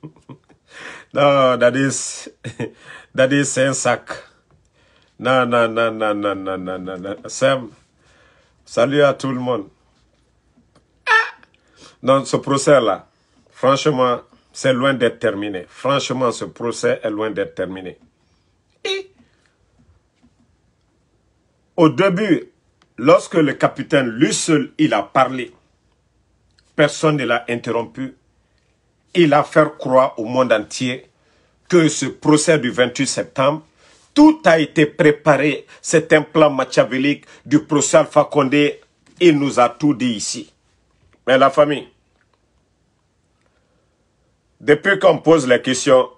Non, that is that is Sensac. Non, non, non, non, non, non, non, non, Sam, salut à tout le monde. Ah! Non, ce procès-là, franchement, c'est loin d'être terminé. Franchement, ce procès est loin d'être terminé. au début, lorsque le capitaine lui seul, il a parlé, personne ne l'a interrompu il a fait croire au monde entier que ce procès du 28 septembre, tout a été préparé. C'est un plan machiavélique du procès Alpha Condé. Il nous a tout dit ici. Mais la famille, depuis qu'on pose la question,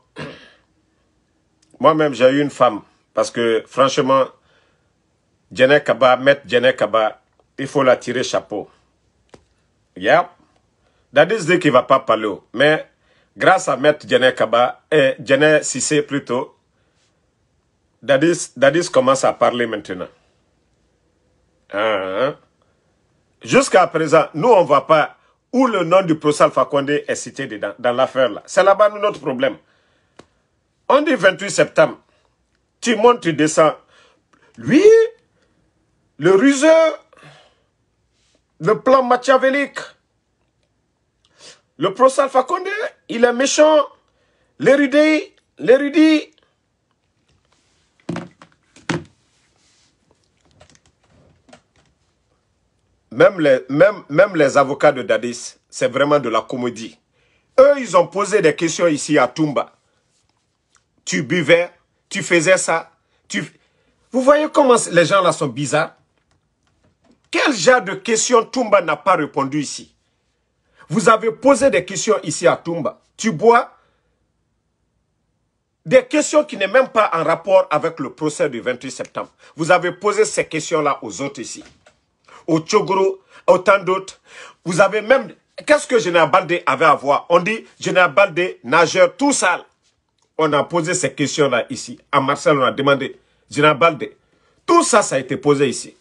moi-même j'ai eu une femme, parce que franchement, Djené Kaba, maître Kaba, il faut la tirer chapeau. Yeah. Dadis dit qu'il ne va pas parler, mais grâce à Maître Djené Kaba et eh, Djené Sissé plutôt, Dadis, Dadis commence à parler maintenant. Hein? Jusqu'à présent, nous, on ne voit pas où le nom du professeur Fakonde est cité dedans, dans l'affaire-là. C'est là-bas notre problème. On dit 28 septembre. Tu montes, tu descends. Lui, le ruseur, le plan machiavélique, le professeur Fakonde, il est méchant, l'érudit, l'érudit. Même les, même, même les avocats de Dadis, c'est vraiment de la comédie. Eux, ils ont posé des questions ici à Tumba. Tu buvais, tu faisais ça. Tu... Vous voyez comment les gens là sont bizarres Quel genre de questions Toumba n'a pas répondu ici vous avez posé des questions ici à Toumba. Tu bois des questions qui n'est même pas en rapport avec le procès du 28 septembre. Vous avez posé ces questions-là aux autres ici. Au Tchogoro, autant d'autres. Vous avez même... Qu'est-ce que Général Balde avait à voir On dit Général Balde, nageur, tout sale. On a posé ces questions-là ici. À Marcel, on a demandé Général Balde. Tout ça, ça a été posé ici.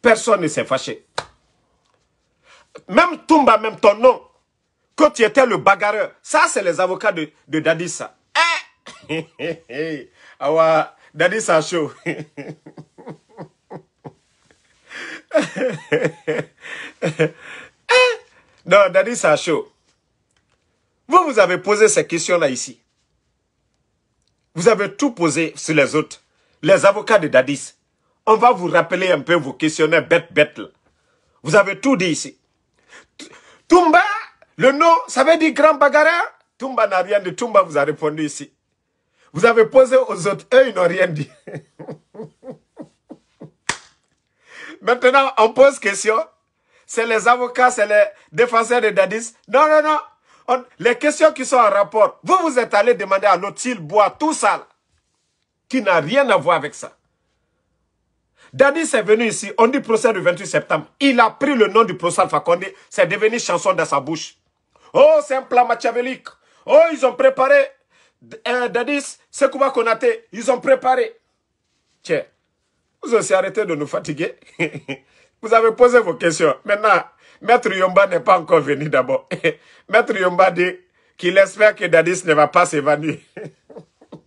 Personne ne s'est fâché. Même Toumba, même ton nom, quand tu étais le bagarreur. Ça, c'est les avocats de, Dadis. Dadis a chaud. non, a chaud. Vous, vous avez posé ces questions-là ici. Vous avez tout posé sur les autres. Les avocats de Dadis. On va vous rappeler un peu vos questionnaires bêtes bêtes. Vous avez tout dit ici. Toumba le nom, ça veut dire grand bagarreur Tumba n'a rien dit. Tumba vous a répondu ici. Vous avez posé aux autres. Eux, ils n'ont rien dit. Maintenant, on pose question. C'est les avocats, c'est les défenseurs de Dadis. Non, non, non. les questions qui sont en rapport, vous vous êtes allé demander à l'autre bois, tout ça, qui n'a rien à voir avec ça. Dadis est venu ici, on dit procès du 28 septembre. Il a pris le nom du procès Alpha Condé, c'est devenu chanson dans sa bouche. Oh, c'est un plan machiavélique. Oh, ils ont préparé euh, c'est quoi qu'on a été Ils ont préparé. Tiens, vous aussi arrêtez de nous fatiguer. vous avez posé vos questions. Maintenant, Maître Yomba n'est pas encore venu d'abord. Maître Yomba dit qu'il espère que Dadis ne va pas s'évanouir.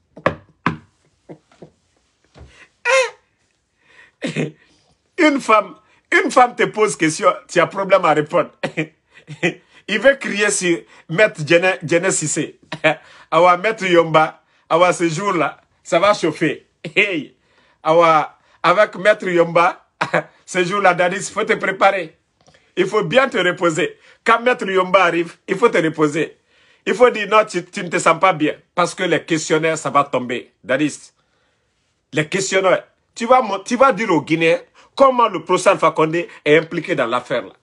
Eh! une femme, une femme te pose question, tu as problème à répondre il veut crier sur Maître Genesis. Awa Maître Yomba, ce jour-là, ça va chauffer. Hey! avec Maître Yomba, ce jour-là, Dadis, il faut te préparer. Il faut bien te reposer. Quand Maître Yomba arrive, il faut te reposer. Il faut dire, non, tu, ne te sens pas bien. Parce que les questionnaires, ça va tomber. Dadis, les questionnaires, tu vas, tu vas dire aux Guinéens comment le procès Fakonde est impliqué dans l'affaire-là.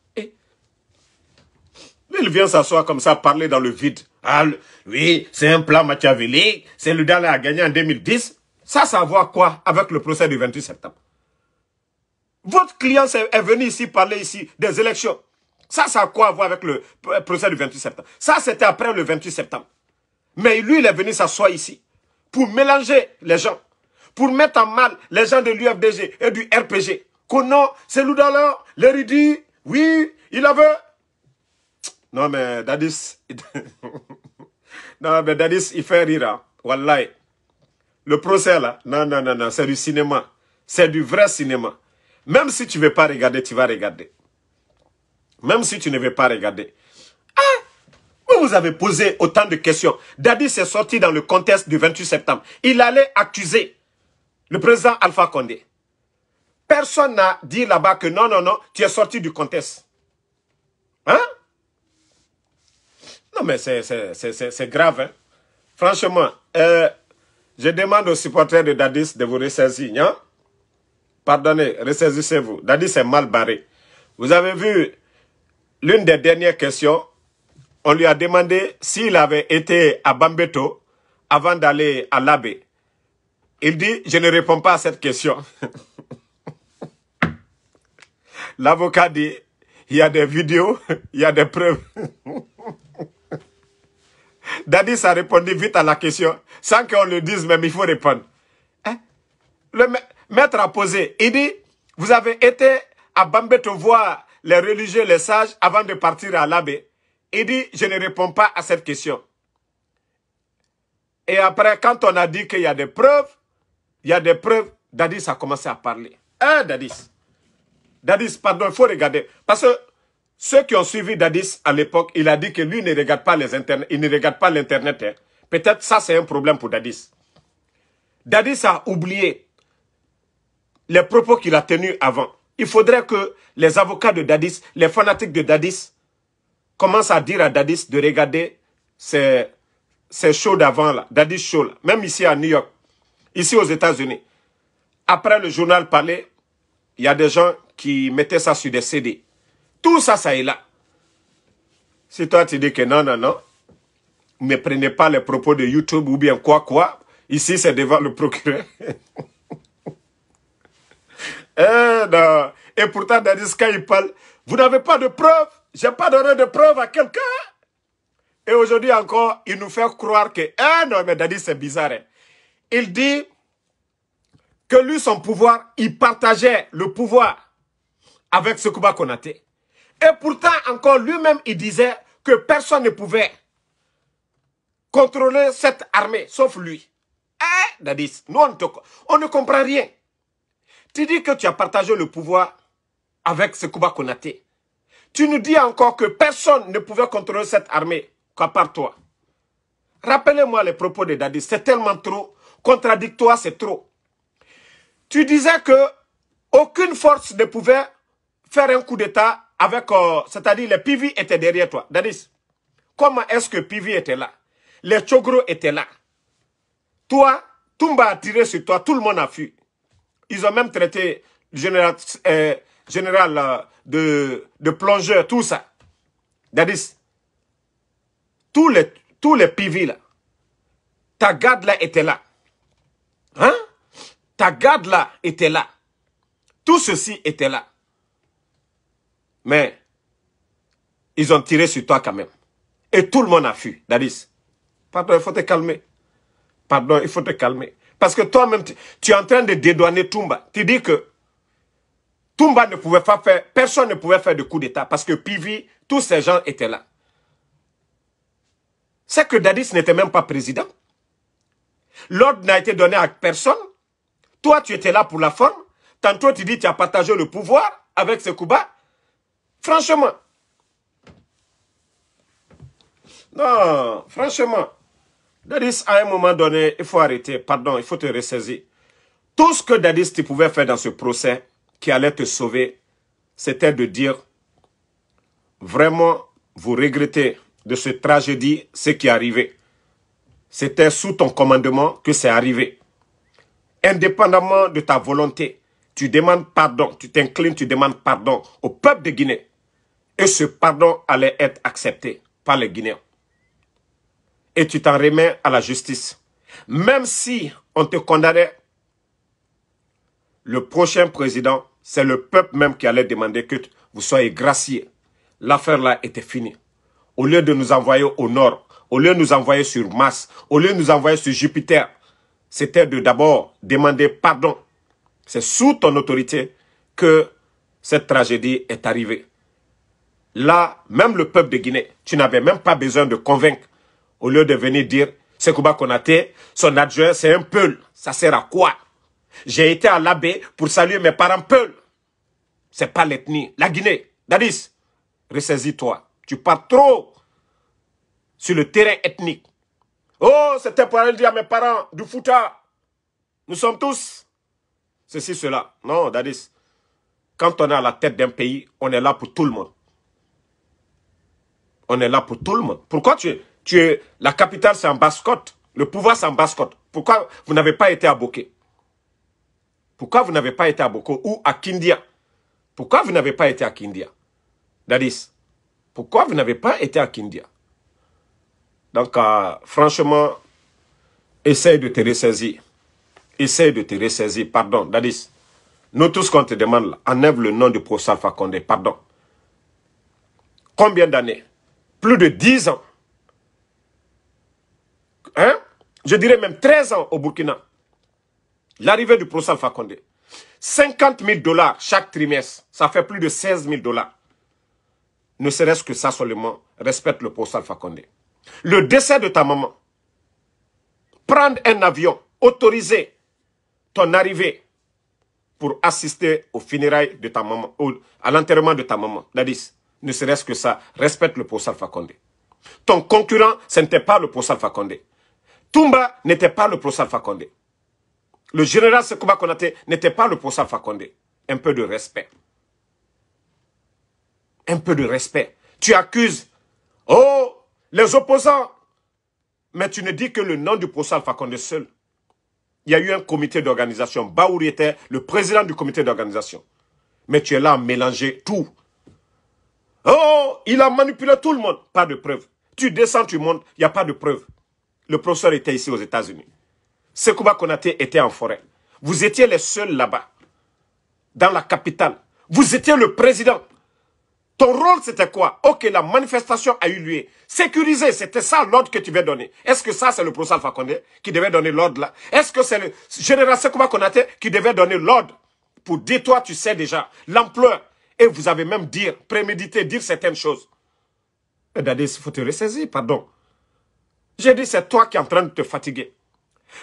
Il vient s'asseoir comme ça, parler dans le vide. Ah, oui, c'est un plan Machiavelli. c'est le qui a gagné en 2010. Ça, ça voit quoi avec le procès du 28 septembre Votre client est venu ici parler ici des élections. Ça, ça a quoi à voir avec le procès du 28 septembre Ça, c'était après le 28 septembre. Mais lui, il est venu s'asseoir ici pour mélanger les gens, pour mettre en mal les gens de l'UFDG et du RPG. Connant, c'est Loudalor, dit. oui, il avait non, mais Dadis. non, mais Dadis, il fait rire. Wallahi. Le procès là, non, non, non, non, c'est du cinéma. C'est du vrai cinéma. Même si tu ne veux pas regarder, tu vas regarder. Même si tu ne veux pas regarder. Ah! vous avez posé autant de questions Dadis est sorti dans le contexte du 28 septembre. Il allait accuser le président Alpha Condé. Personne n'a dit là-bas que non, non, non, tu es sorti du contexte. Hein non, mais c'est grave. Hein. Franchement, euh, je demande aux supporters de Dadis de vous ressaisir. Hein. Pardonnez, ressaisissez-vous. Dadis est mal barré. Vous avez vu l'une des dernières questions. On lui a demandé s'il avait été à Bambeto avant d'aller à l'Abbé. Il dit, je ne réponds pas à cette question. L'avocat dit, il y a des vidéos, il y a des preuves. Dadis a répondu vite à la question, sans qu'on le dise même, il faut répondre. Hein? Le maître a posé, il dit, vous avez été à Bambeto voir les religieux, les sages, avant de partir à l'abbé. Il dit, je ne réponds pas à cette question. Et après, quand on a dit qu'il y a des preuves, il y a des preuves, Dadis a commencé à parler. Hein, Dadis Dadis, pardon, il faut regarder. Parce que ceux qui ont suivi Dadis à l'époque, il a dit que lui ne regarde pas les il ne regarde pas l'internet. Hein. Peut-être ça c'est un problème pour Dadis. Dadis a oublié les propos qu'il a tenus avant. Il faudrait que les avocats de Dadis, les fanatiques de Dadis, commencent à dire à Dadis de regarder ces, shows d'avant là, Dadis show là, même ici à New York, ici aux États-Unis. Après le journal parlé, il y a des gens qui mettaient ça sur des CD. Tout ça, ça est là. Si toi, tu dis que non, non, non, ne prenez pas les propos de YouTube ou bien quoi, quoi. Ici, c'est devant le procureur. et, eh, non. et pourtant, Dadis, quand il parle. Vous n'avez pas de preuves. n'ai pas donné de preuves à quelqu'un. Et aujourd'hui encore, il nous fait croire que... Ah non, mais Dadis, c'est bizarre. Hein. Il dit que lui, son pouvoir, il partageait le pouvoir avec ce qu'on a Konate. Et pourtant, encore lui-même, il disait que personne ne pouvait contrôler cette armée, sauf lui. Eh, Dadis, nous, on, ne comprend rien. Tu dis que tu as partagé le pouvoir avec Sekouba Konaté. Tu nous dis encore que personne ne pouvait contrôler cette armée, qu'à part toi. Rappelez-moi les propos de Dadis, c'est tellement trop. Contradictoire, c'est trop. Tu disais que aucune force ne pouvait faire un coup d'État avec, euh, c'est-à-dire les PV étaient derrière toi. Dadis, comment est-ce que PV était là Les Chogro étaient là. Toi, Tumba a tiré sur toi, tout le monde a fui. Ils ont même traité général, euh, général euh, de, de plongeur, tout ça. Dadis, tous les, tous les PV là, ta garde là était là. Hein Ta garde là était là. Tout ceci était là. Mais ils ont tiré sur toi quand même. Et tout le monde a fui, Dadis. Pardon, il faut te calmer. Pardon, il faut te calmer. Parce que toi-même, tu es en train de dédouaner Toumba. Tu dis que Toumba ne pouvait pas faire, personne ne pouvait faire de coup d'État parce que Pivi, tous ces gens étaient là. C'est que Dadis n'était même pas président. L'ordre n'a été donné à personne. Toi, tu étais là pour la forme. Tantôt, tu dis tu as partagé le pouvoir avec ce Sekouba. Franchement. Non, franchement. Dadis, à un moment donné, il faut arrêter. Pardon, il faut te ressaisir. Tout ce que Dadis, tu pouvais faire dans ce procès qui allait te sauver, c'était de dire vraiment, vous regrettez de ce tragédie, ce qui est arrivé. C'était sous ton commandement que c'est arrivé. Indépendamment de ta volonté, tu demandes pardon, tu t'inclines, tu demandes pardon au peuple de Guinée. Et ce pardon allait être accepté par les Guinéens. Et tu t'en remets à la justice. Même si on te condamnait, le prochain président, c'est le peuple même qui allait demander que vous soyez graciés. L'affaire là était finie. Au lieu de nous envoyer au nord, au lieu de nous envoyer sur Mars, au lieu de nous envoyer sur Jupiter, c'était de d'abord demander pardon. C'est sous ton autorité que cette tragédie est arrivée là, même le peuple de Guinée, tu n'avais même pas besoin de convaincre au lieu de venir dire Sekouba Konaté, son adjoint, c'est un peul. Ça sert à quoi J'ai été à l'abbé pour saluer mes parents peul. C'est pas l'ethnie. La Guinée, Dadis, ressaisis-toi. Tu pars trop sur le terrain ethnique. Oh, c'était pour aller dire à mes parents du Fouta. Nous sommes tous ceci, cela. Non, Dadis, quand on est à la tête d'un pays, on est là pour tout le monde on est là pour tout le monde. Pourquoi tu es, la capitale, c'est en basse Le pouvoir, c'est en basse Pourquoi vous n'avez pas été à Boké Pourquoi vous n'avez pas été à Boko ou à Kindia Pourquoi vous n'avez pas été à Kindia Dadis, pourquoi vous n'avez pas été à Kindia Donc, euh, franchement, essaye de te ressaisir. Essaye de te ressaisir. Pardon, Dadis. Nous tous qu'on te demande, enlève le nom du professeur Alpha Pardon. Combien d'années plus de 10 ans. Hein? Je dirais même 13 ans au Burkina. L'arrivée du professeur Alpha Condé. 50 000 dollars chaque trimestre, ça fait plus de 16 000 dollars. Ne serait-ce que ça seulement, respecte le professeur Alpha Condé. Le décès de ta maman, prendre un avion, autoriser ton arrivée pour assister aux funérailles de ta maman, Ou à l'enterrement de ta maman, Dadis ne serait-ce que ça, respecte le Alpha Fakonde. Ton concurrent, ce n'était pas le Alpha Fakonde. Toumba n'était pas le Alpha Fakonde. Le général Sekouba Konate n'était pas le Alpha Fakonde. Un peu de respect. Un peu de respect. Tu accuses, oh, les opposants. Mais tu ne dis que le nom du Alpha Fakonde seul. Il y a eu un comité d'organisation. Baouri était le président du comité d'organisation. Mais tu es là à mélanger tout. Oh, il a manipulé tout le monde. Pas de preuve. Tu descends, tu montes, il n'y a pas de preuve. Le professeur était ici aux États-Unis. Sekouba Konate était en forêt. Vous étiez les seuls là-bas, dans la capitale. Vous étiez le président. Ton rôle, c'était quoi Ok, la manifestation a eu lieu. Sécuriser, c'était ça l'ordre que tu devais donner. Est-ce que ça, c'est le professeur Alpha qui devait donner l'ordre là Est-ce que c'est le général Sekouba Konate qui devait donner l'ordre Pour dire, toi, tu sais déjà l'ampleur et vous avez même dire, prémédité, dire certaines choses. Et d'ailleurs, il faut te ressaisir, pardon. J'ai dit, c'est toi qui es en train de te fatiguer.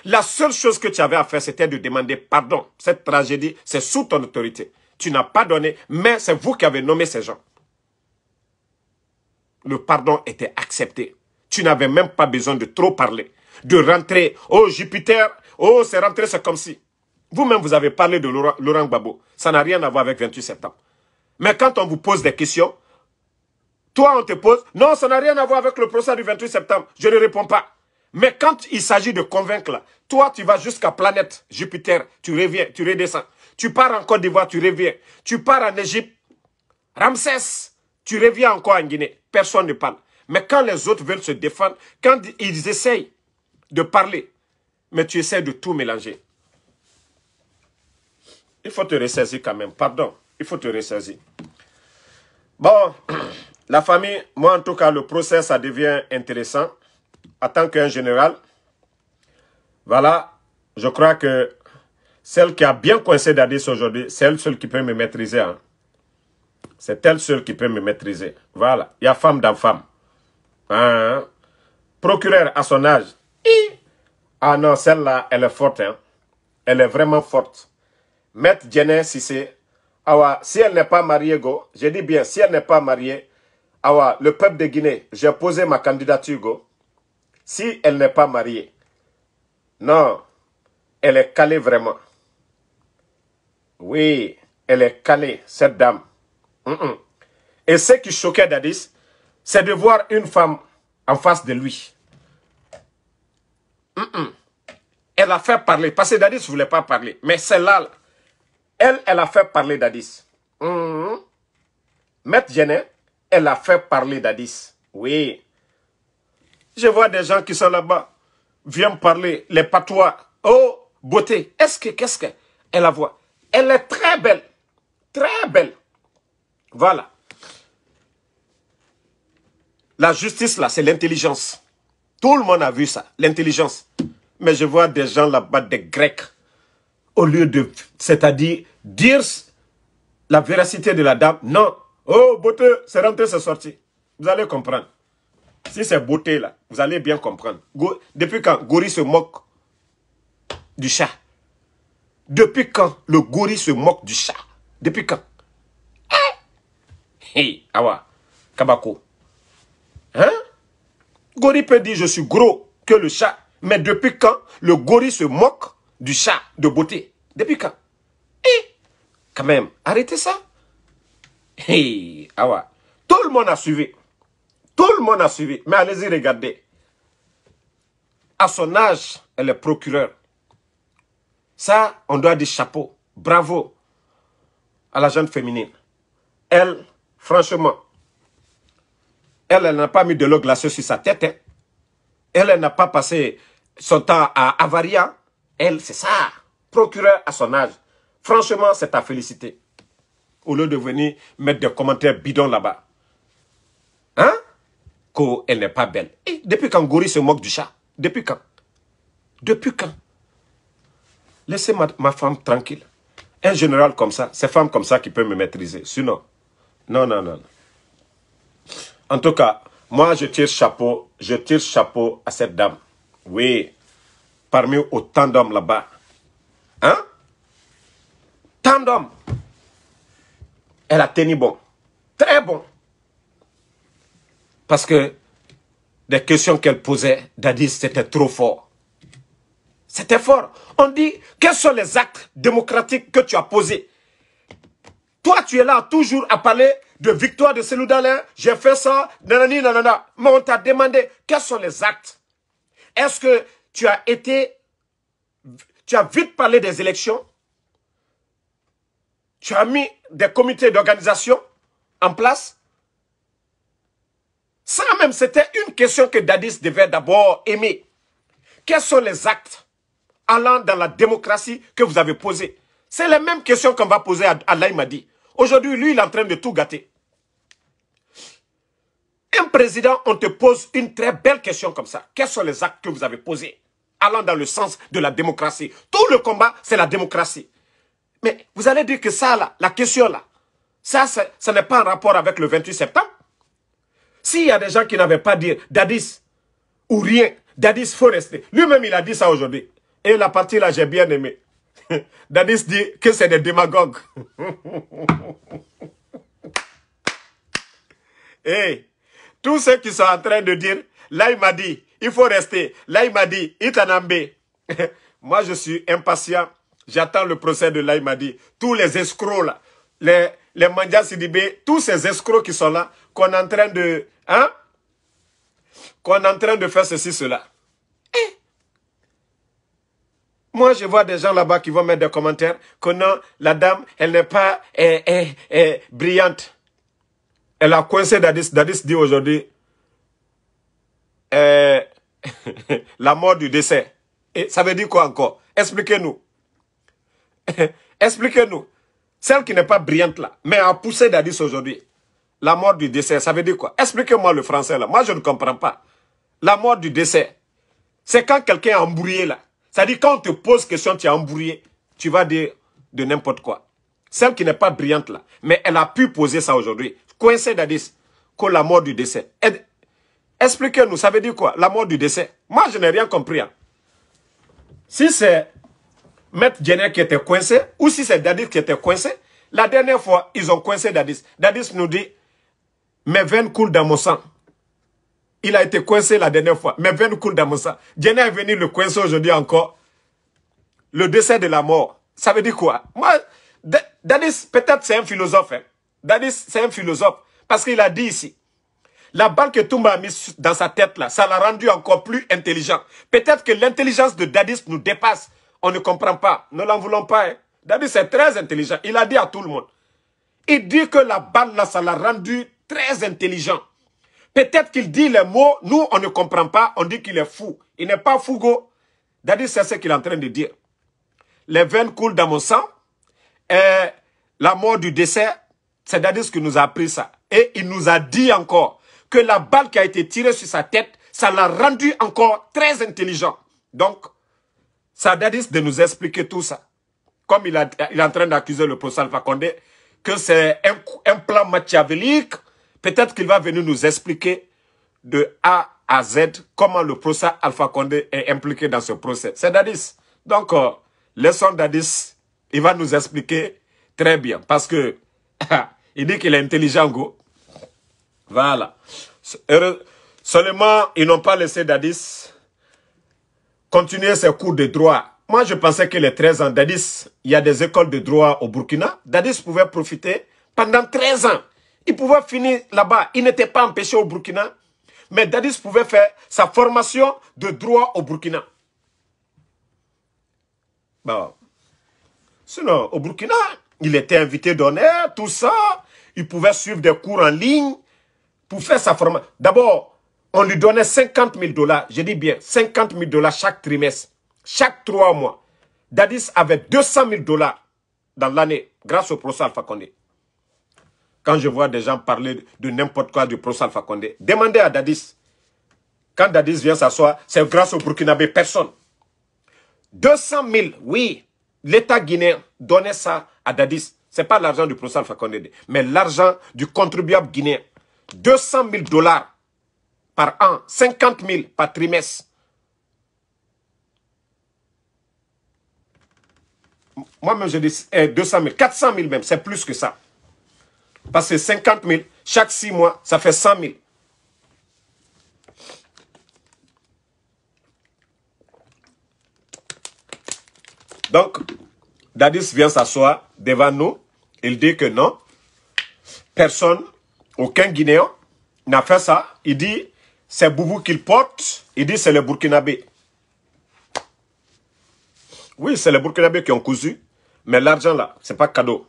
La seule chose que tu avais à faire, c'était de demander pardon. Cette tragédie, c'est sous ton autorité. Tu n'as pas donné, mais c'est vous qui avez nommé ces gens. Le pardon était accepté. Tu n'avais même pas besoin de trop parler, de rentrer. Oh Jupiter, oh c'est rentré, c'est comme si. Vous-même, vous avez parlé de Laurent, Laurent Ça n'a rien à voir avec 28 septembre. Mais quand on vous pose des questions, toi, on te pose, non, ça n'a rien à voir avec le procès du 28 septembre. Je ne réponds pas. Mais quand il s'agit de convaincre, toi, tu vas jusqu'à planète Jupiter, tu reviens, tu redescends. Tu pars en Côte d'Ivoire, tu reviens. Tu pars en Égypte, Ramsès, tu reviens encore en Guinée. Personne ne parle. Mais quand les autres veulent se défendre, quand ils essayent de parler, mais tu essaies de tout mélanger. Il faut te ressaisir quand même. Pardon. Il faut te ressaisir. Bon, la famille, moi en tout cas, le procès, ça devient intéressant. En tant qu'un général, voilà, je crois que celle qui a bien coincé Dadis aujourd'hui, c'est elle seule qui peut me maîtriser. Hein. C'est elle seule qui peut me maîtriser. Voilà, il y a femme dans femme. Hein? Procureur à son âge. Ah non, celle-là, elle est forte. Hein. Elle est vraiment forte. Maître si c'est Awa, si elle n'est pas mariée, Go, je dis bien, si elle n'est pas mariée, Awa, le peuple de Guinée, j'ai posé ma candidature, Go. Si elle n'est pas mariée, non, elle est calée vraiment. Oui, elle est calée, cette dame. Et ce qui choquait Dadis, c'est de voir une femme en face de lui. elle a fait parler, parce que Dadis ne voulait pas parler. Mais celle-là, elle, elle a fait parler d'Adis. Mhm. Maître elle a fait parler d'Adis. Oui. Je vois des gens qui sont là-bas. Viens parler, les patois. Oh, beauté. Est-ce que, qu'est-ce que elle la voit Elle est très belle. Très belle. Voilà. La justice, là, c'est l'intelligence. Tout le monde a vu ça, l'intelligence. Mais je vois des gens là-bas, des Grecs, au lieu de, c'est-à-dire dire la véracité de la dame. Non, oh beauté, c'est rentré, c'est sorti. Vous allez comprendre. Si c'est beauté là, vous allez bien comprendre. depuis quand Gori se moque du chat Depuis quand le Gori se moque du chat Depuis quand hein? Hey, Awa, Kabako. Hein Gori peut dire je suis gros que le chat. Mais depuis quand le Gori se moque du chat de beauté. Depuis quand Eh, quand même, arrêtez ça. Hey, ah ouais. Tout le monde a suivi. Tout le monde a suivi. Mais allez-y regardez. À son âge, elle est procureure. Ça, on doit des chapeaux. Bravo à la jeune féminine. Elle, franchement, elle, elle n'a pas mis de l'eau glacée sur sa tête. Hein. Elle, elle n'a pas passé son temps à Avaria. Elle, c'est ça. Procureur à son âge. Franchement, c'est à féliciter. Au lieu de venir mettre des commentaires bidons là-bas. Hein Qu'elle n'est pas belle. Et depuis quand Gori se moque du chat Depuis quand Depuis quand Laissez ma, femme tranquille. Un général comme ça, c'est femme comme ça qui peut me maîtriser. Sinon, non, non. non. En tout cas, moi, je tire chapeau, je tire chapeau à cette dame. Oui, parmi autant d'hommes là-bas. Hein? Tant d'hommes. Elle a tenu bon. Très bon. Parce que des questions qu'elle posait, Dadis, c'était trop fort. C'était fort. On dit, quels sont les actes démocratiques que tu as posés Toi, tu es là toujours à parler de victoire de Selou j'ai fait ça, nanani, nanana. Mais on t'a demandé, quels sont les actes Est-ce que tu as été, tu as vite parlé des élections, tu as mis des comités d'organisation en place. Ça même, c'était une question que Dadis devait d'abord aimer. Quels sont les actes allant dans la démocratie que vous avez posés C'est la même question qu'on va poser à, à Laïmadi. Aujourd'hui, lui, il est en train de tout gâter. Un président, on te pose une très belle question comme ça. Quels sont les actes que vous avez posés allant dans le sens de la démocratie. Tout le combat, c'est la démocratie. Mais vous allez dire que ça, là, la question là, ça, ça n'est pas en rapport avec le 28 septembre. S'il y a des gens qui n'avaient pas dit Dadis ou rien, Dadis faut rester. Lui-même, il a dit ça aujourd'hui. Et la partie là, j'ai bien aimé. Dadis dit que c'est des démagogues. Et eh, tous ceux qui sont en train de dire, là, il m'a dit, il faut rester. Là, il m'a dit, Itanambe, moi je suis impatient. J'attends le procès de là, il m'a dit. Tous les escrocs là, les, les tous ces escrocs qui sont là, qu'on est en train de... Hein? Qu'on est en train de faire ceci, cela. Eh! Moi, je vois des gens là-bas qui vont mettre des commentaires que non, la dame, elle n'est pas eh, eh, brillante. Elle a coincé Dadis. Dadis dit aujourd'hui, euh, la mort du décès. Et ça veut dire quoi encore Expliquez-nous. Expliquez-nous. Celle qui n'est pas brillante là, mais a poussé d'Adis aujourd'hui. La mort du décès, ça veut dire quoi Expliquez-moi le français là. Moi, je ne comprends pas. La mort du décès, c'est quand quelqu'un est embrouillé là. Ça veut dire quand on te pose question, tu es embrouillé, tu vas dire de n'importe quoi. Celle qui n'est pas brillante là, mais elle a pu poser ça aujourd'hui. Coincé d'Adis que la mort du décès. Expliquez-nous, ça veut dire quoi La mort du décès. Moi, je n'ai rien compris. Hein. Si c'est Maître Jenner qui était coincé, ou si c'est Dadis qui était coincé, la dernière fois, ils ont coincé Dadis. Dadis nous dit, mes veines coulent dans mon sang. Il a été coincé la dernière fois. Mes veines coulent dans mon sang. Jenner est venu le coincer aujourd'hui encore. Le décès de la mort. Ça veut dire quoi Moi, Dadis, peut-être c'est un philosophe. Hein. Dadis, c'est un philosophe. Parce qu'il a dit ici, la balle que Toumba a mise dans sa tête, là, ça l'a rendu encore plus intelligent. Peut-être que l'intelligence de Dadis nous dépasse. On ne comprend pas. Ne l'en voulons pas. Hein. Dadis est très intelligent. Il a dit à tout le monde. Il dit que la balle, ça l'a rendu très intelligent. Peut-être qu'il dit les mots, nous, on ne comprend pas, on dit qu'il est fou. Il n'est pas fougo. Dadis, c'est ce qu'il est en train de dire. Les veines coulent dans mon sang. Et la mort du décès, c'est Dadis qui nous a appris ça. Et il nous a dit encore que la balle qui a été tirée sur sa tête, ça l'a rendu encore très intelligent. Donc, Sadadis de nous expliquer tout ça. Comme il, a, est en train d'accuser le professeur Alpha Condé que c'est un, plan machiavélique, peut-être qu'il va venir nous expliquer de A à Z comment le procès Alpha Condé est impliqué dans ce procès. C'est Dadis. Donc, le euh, laissons Dadis, il va nous expliquer très bien. Parce que il dit qu'il est intelligent, go. Voilà. Seulement, ils n'ont pas laissé Dadis continuer ses cours de droit. Moi, je pensais que les 13 ans, Dadis, il y a des écoles de droit au Burkina. Dadis pouvait profiter pendant 13 ans. Il pouvait finir là-bas. Il n'était pas empêché au Burkina. Mais Dadis pouvait faire sa formation de droit au Burkina. Bon. Sinon, au Burkina, il était invité d'honneur, tout ça. Il pouvait suivre des cours en ligne pour faire sa formation. D'abord, on lui donnait 50 000 dollars, je dis bien 50 000 dollars chaque trimestre, chaque trois mois. Dadis avait 200 000 dollars dans l'année grâce au procès Alpha Condé. Quand je vois des gens parler de n'importe quoi du procès Alpha Condé, demandez à Dadis. Quand Dadis vient s'asseoir, c'est grâce au Burkinabé, personne. 200 000, oui, l'État guinéen donnait ça à Dadis. Ce n'est pas l'argent du procès Alpha Condé, mais l'argent du contribuable guinéen. 200 000 dollars par an, 50 000 par trimestre. Moi-même, je dis 200 000, 400 000 même, c'est plus que ça. Parce que 50 000, chaque 6 mois, ça fait 100 000. Donc, Dadis vient s'asseoir devant nous. Il dit que non, personne aucun Guinéen n'a fait ça. Il dit, c'est Boubou qu'il porte. Il dit, c'est le Burkinabé. Oui, c'est les Burkinabé qui ont cousu. Mais l'argent là, ce n'est pas cadeau.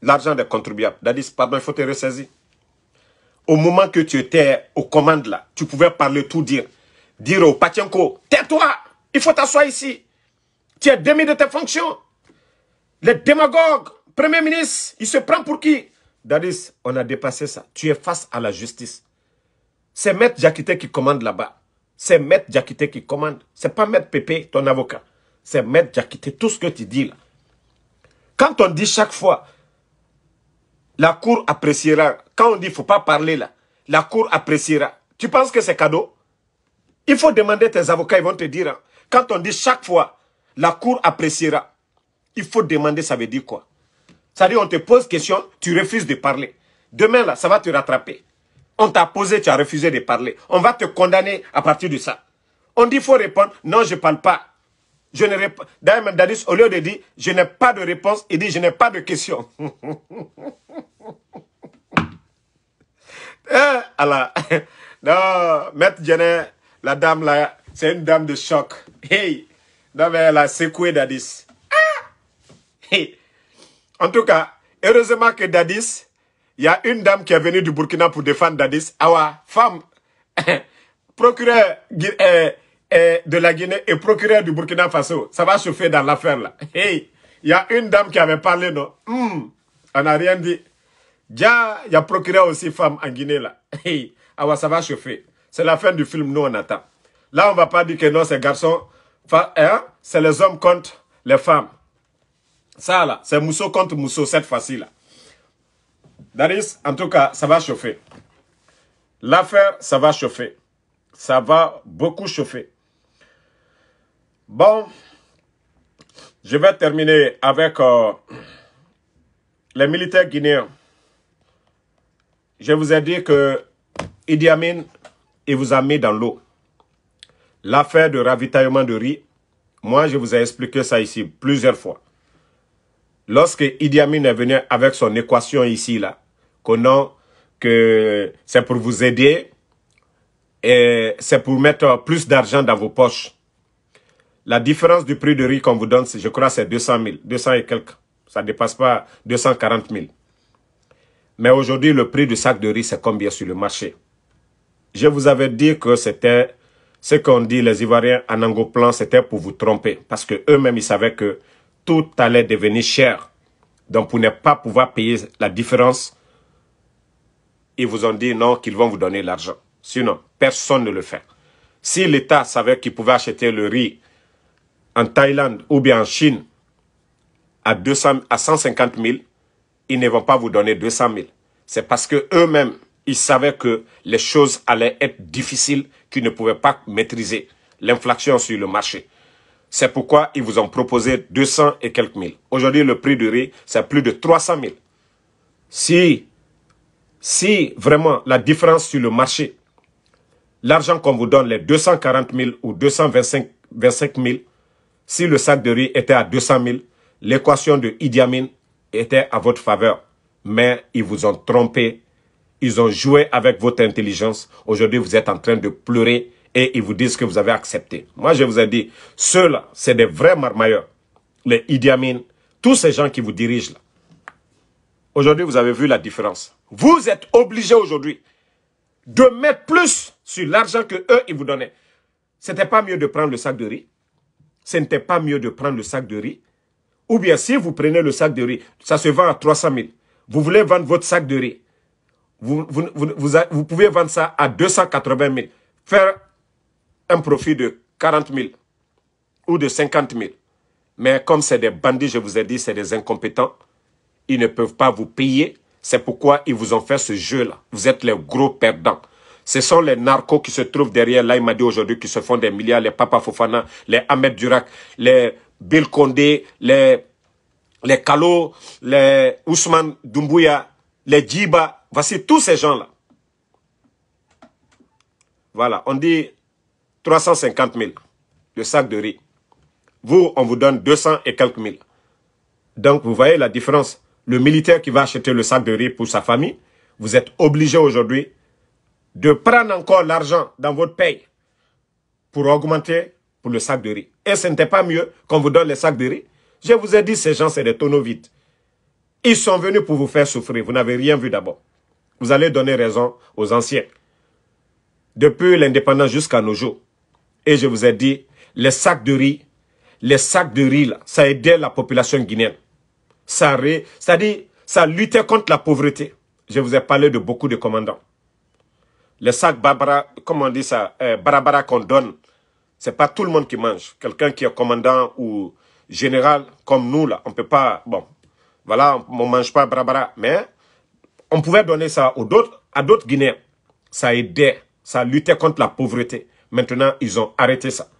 L'argent des contribuables. Dadis, pardon, il faut te ressaisir. Au moment que tu étais aux commandes là, tu pouvais parler, tout dire. Dire au Patienko, tais-toi, il faut t'asseoir ici. Tu es démis de tes fonctions. Les démagogues, Premier ministre, il se prend pour qui Daris, on a dépassé ça. Tu es face à la justice. C'est Maître Jacqueté qui commande là-bas. C'est Maître Jacqueté qui commande. Ce n'est pas Maître Pépé, ton avocat. C'est Maître Jacqueté. tout ce que tu dis là. Quand on dit chaque fois, la cour appréciera. Quand on dit, ne il faut pas parler là, la cour appréciera. Tu penses que c'est cadeau Il faut demander tes avocats, ils vont te dire. Hein. Quand on dit chaque fois, la cour appréciera. Il faut demander, ça veut dire quoi ça dit, on te pose question, tu refuses de parler. Demain, là, ça va te rattraper. On t'a posé, tu as refusé de parler. On va te condamner à partir de ça. On dit, il faut répondre, non, je ne parle pas. Je ne réponds. D'ailleurs, même Dadis, au lieu de dire, je n'ai pas de réponse, il dit, je n'ai pas de question. Eh, alors, non, Maître Jenner, la dame là, c'est une dame de choc. Hey, non, mais elle a secoué Dadis. Ah! En tout cas, heureusement que Dadis, il y a une dame qui est venue du Burkina pour défendre Dadis. Awa, femme, procureur euh, euh, de la Guinée et procureur du Burkina Faso. Ça va chauffer dans l'affaire là. Hey, il y a une dame qui avait parlé, non hmm, On n'a rien dit. Dia, il y a procureur aussi femme en Guinée là. Hey, Awa, ça va chauffer. C'est la fin du film, nous on attend. Là, on ne va pas dire que non, c'est garçon. Hein, c'est les hommes contre les femmes. Ça, là, c'est Mousseau contre Mousseau cette fois-ci, là. Daris, en tout cas, ça va chauffer. L'affaire, ça va chauffer. Ça va beaucoup chauffer. Bon, je vais terminer avec euh, les militaires guinéens. Je vous ai dit que Idi Amin, il vous a mis dans l'eau. L'affaire de ravitaillement de riz, moi, je vous ai expliqué ça ici plusieurs fois lorsque Idi Amin est venu avec son équation ici, là, que que c'est pour vous aider et c'est pour mettre plus d'argent dans vos poches. La différence du prix de riz qu'on vous donne, je crois, c'est 200 000, 200 et quelques. Ça ne dépasse pas 240 000. Mais aujourd'hui, le prix du sac de riz, c'est combien sur le marché Je vous avais dit que c'était ce qu'on dit les Ivoiriens en angoplan, c'était pour vous tromper. Parce que eux mêmes ils savaient que tout allait devenir cher. Donc, pour ne pas pouvoir payer la différence, ils vous ont dit non, qu'ils vont vous donner l'argent. Sinon, personne ne le fait. Si l'État savait qu'il pouvait acheter le riz en Thaïlande ou bien en Chine à, 200, à 150 000, ils ne vont pas vous donner 200 000. C'est parce queux mêmes ils savaient que les choses allaient être difficiles, qu'ils ne pouvaient pas maîtriser l'inflation sur le marché. C'est pourquoi ils vous ont proposé 200 et quelques mille. Aujourd'hui, le prix du riz, c'est plus de 300 000. Si, si vraiment la différence sur le marché, l'argent qu'on vous donne, les 240 000 ou 225 000, si le sac de riz était à 200 000, l'équation de Idi Amin était à votre faveur. Mais ils vous ont trompé. Ils ont joué avec votre intelligence. Aujourd'hui, vous êtes en train de pleurer et ils vous disent que vous avez accepté. Moi, je vous ai dit, ceux-là, c'est des vrais marmailleurs. Les Idi tous ces gens qui vous dirigent là. Aujourd'hui, vous avez vu la différence. Vous êtes obligés aujourd'hui de mettre plus sur l'argent que eux, ils vous donnaient. Ce n'était pas mieux de prendre le sac de riz. Ce n'était pas mieux de prendre le sac de riz. Ou bien, si vous prenez le sac de riz, ça se vend à 300 000. Vous voulez vendre votre sac de riz. Vous, vous, vous pouvez vendre ça à 280 000. Faire un profit de 40 000 ou de 50 000. Mais comme c'est des bandits, je vous ai dit, c'est des incompétents, ils ne peuvent pas vous payer. C'est pourquoi ils vous ont fait ce jeu-là. Vous êtes les gros perdants. Ce sont les narcos qui se trouvent derrière là, il m'a dit aujourd'hui, qui se font des milliards, les Papa Fofana, les Ahmed Durak, les Bill Condé, les, les Kalo, les Ousmane Doumbouya, les Djiba. Voici tous ces gens-là. Voilà, on dit 350 000 de sacs de riz. Vous, on vous donne 200 et quelques mille. Donc, vous voyez la différence. Le militaire qui va acheter le sac de riz pour sa famille, vous êtes obligé aujourd'hui de prendre encore l'argent dans votre paye pour augmenter pour le sac de riz. Et ce n'était pas mieux qu'on vous donne les sacs de riz. Je vous ai dit, ces gens, c'est des tonneaux vides. Ils sont venus pour vous faire souffrir. Vous n'avez rien vu d'abord. Vous allez donner raison aux anciens. Depuis l'indépendance jusqu'à nos jours, et je vous ai dit, les sacs de riz, les sacs de riz, là, ça aidait la population guinéenne. Ça, ça, dit, ça luttait contre la pauvreté. Je vous ai parlé de beaucoup de commandants. Les sacs Barbara, comment on dit ça, euh, qu'on donne, c'est pas tout le monde qui mange. Quelqu'un qui est commandant ou général, comme nous, là, on peut pas, bon, voilà, on ne mange pas Barbara. Mais on pouvait donner ça aux à d'autres Guinéens. Ça aidait, ça luttait contre la pauvreté. Maintenant, ils ont arrêté ça.